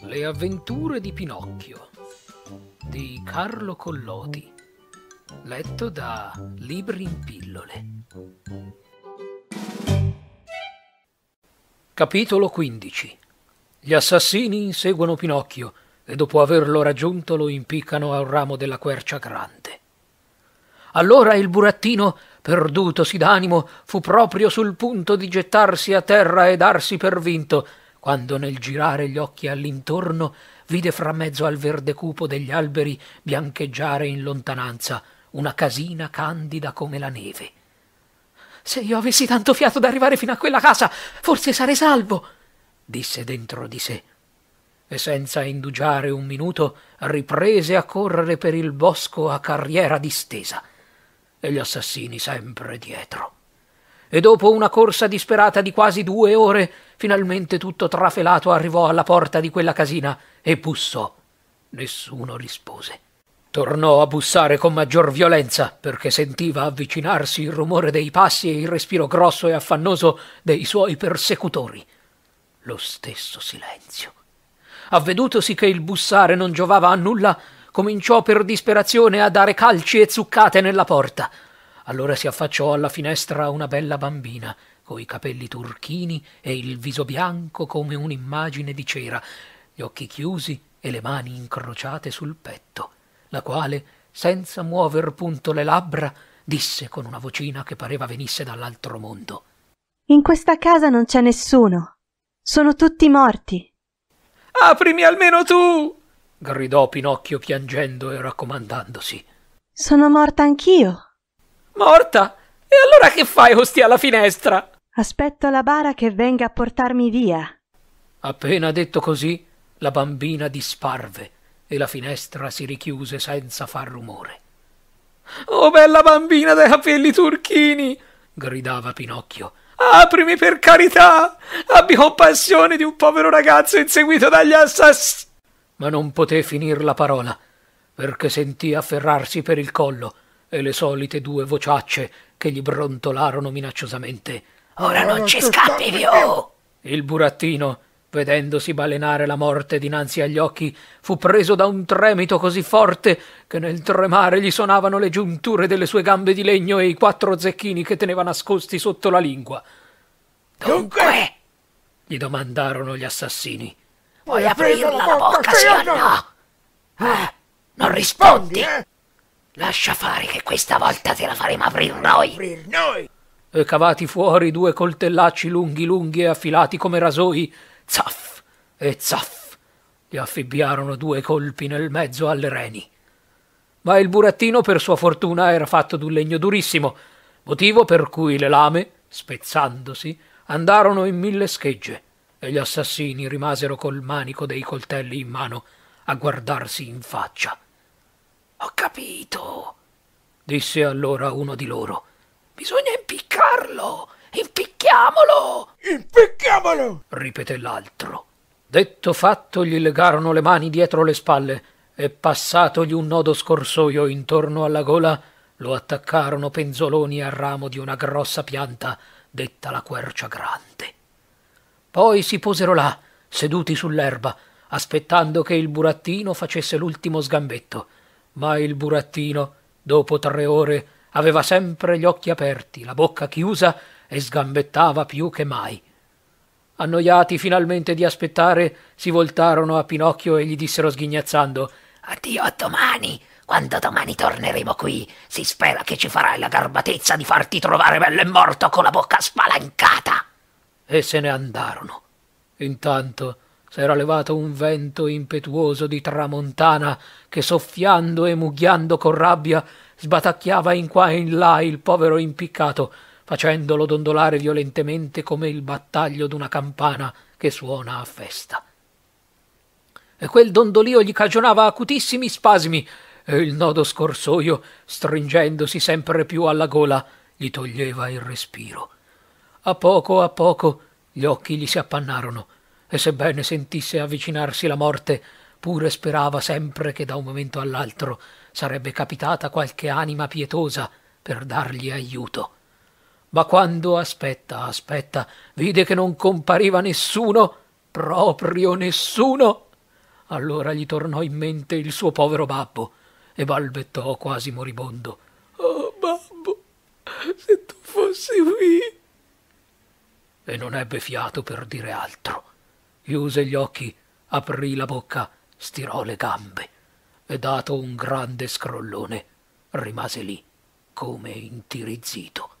Le avventure di Pinocchio di Carlo Collodi letto da Libri in pillole Capitolo 15 Gli assassini inseguono Pinocchio e dopo averlo raggiunto lo impiccano a un ramo della quercia grande. Allora il burattino, perdutosi d'animo, fu proprio sul punto di gettarsi a terra e darsi per vinto, quando nel girare gli occhi all'intorno vide fra mezzo al verde cupo degli alberi biancheggiare in lontananza una casina candida come la neve. Se io avessi tanto fiato da arrivare fino a quella casa, forse sarei salvo, disse dentro di sé e senza indugiare un minuto riprese a correre per il bosco a carriera distesa e gli assassini sempre dietro. E dopo una corsa disperata di quasi due ore, finalmente tutto trafelato arrivò alla porta di quella casina e bussò. Nessuno rispose. Tornò a bussare con maggior violenza, perché sentiva avvicinarsi il rumore dei passi e il respiro grosso e affannoso dei suoi persecutori. Lo stesso silenzio avvedutosi che il bussare non giovava a nulla, cominciò per disperazione a dare calci e zuccate nella porta. Allora si affacciò alla finestra una bella bambina, coi capelli turchini e il viso bianco come un'immagine di cera, gli occhi chiusi e le mani incrociate sul petto, la quale, senza muover punto le labbra, disse con una vocina che pareva venisse dall'altro mondo. In questa casa non c'è nessuno. Sono tutti morti. Aprimi almeno tu! gridò Pinocchio piangendo e raccomandandosi. Sono morta anch'io. Morta? E allora che fai, ostia, alla finestra? Aspetto la bara che venga a portarmi via. Appena detto così, la bambina disparve e la finestra si richiuse senza far rumore. Oh, bella bambina dai capelli turchini! gridava Pinocchio Aprimi per carità! Abbi compassione di un povero ragazzo inseguito dagli assassini! Ma non poté finir la parola, perché sentì afferrarsi per il collo e le solite due vociacce che gli brontolarono minacciosamente. Ora non ci scappi più! Il burattino vedendosi balenare la morte dinanzi agli occhi, fu preso da un tremito così forte che nel tremare gli sonavano le giunture delle sue gambe di legno e i quattro zecchini che teneva nascosti sotto la lingua. Dunque? gli domandarono gli assassini. Vuoi aprirla la bocca, sì o no? Ah, Non rispondi? Eh? Lascia fare che questa volta te la faremo aprir noi. Aprir noi! E cavati fuori due coltellacci lunghi lunghi e affilati come rasoi, zaff e zaff gli affibbiarono due colpi nel mezzo alle reni. Ma il burattino, per sua fortuna, era fatto d'un legno durissimo, motivo per cui le lame, spezzandosi, andarono in mille schegge e gli assassini rimasero col manico dei coltelli in mano a guardarsi in faccia. Ho capito, disse allora uno di loro. Bisogna impiccarlo Impicchiamolo! Impicchiamolo! ripeté l'altro. Detto fatto, gli legarono le mani dietro le spalle e passatogli un nodo scorsoio intorno alla gola, lo attaccarono penzoloni al ramo di una grossa pianta detta la quercia grande. Poi si posero là, seduti sull'erba, aspettando che il burattino facesse l'ultimo sgambetto. Ma il burattino, dopo tre ore, aveva sempre gli occhi aperti, la bocca chiusa e sgambettava più che mai. Annoiati finalmente di aspettare, si voltarono a Pinocchio e gli dissero sghignazzando Addio a domani! Quando domani torneremo qui, si spera che ci farai la garbatezza di farti trovare bello e morto con la bocca spalancata. E se ne andarono. Intanto s'era levato un vento impetuoso di tramontana che soffiando e mugghiando con rabbia sbatacchiava in qua e in là il povero impiccato facendolo dondolare violentemente come il battaglio d'una campana che suona a festa. E quel dondolio gli cagionava acutissimi spasimi, e il nodo scorsoio, stringendosi sempre più alla gola, gli toglieva il respiro. A poco a poco gli occhi gli si appannarono, e sebbene sentisse avvicinarsi la morte, pure sperava sempre che da un momento all'altro sarebbe capitata qualche anima pietosa per dargli aiuto ma quando aspetta, aspetta, vide che non compariva nessuno, proprio nessuno. Allora gli tornò in mente il suo povero babbo e balbettò quasi moribondo. Oh babbo, se tu fossi qui. E non ebbe fiato per dire altro. Chiuse gli occhi, aprì la bocca, stirò le gambe e dato un grande scrollone rimase lì come intirizzito.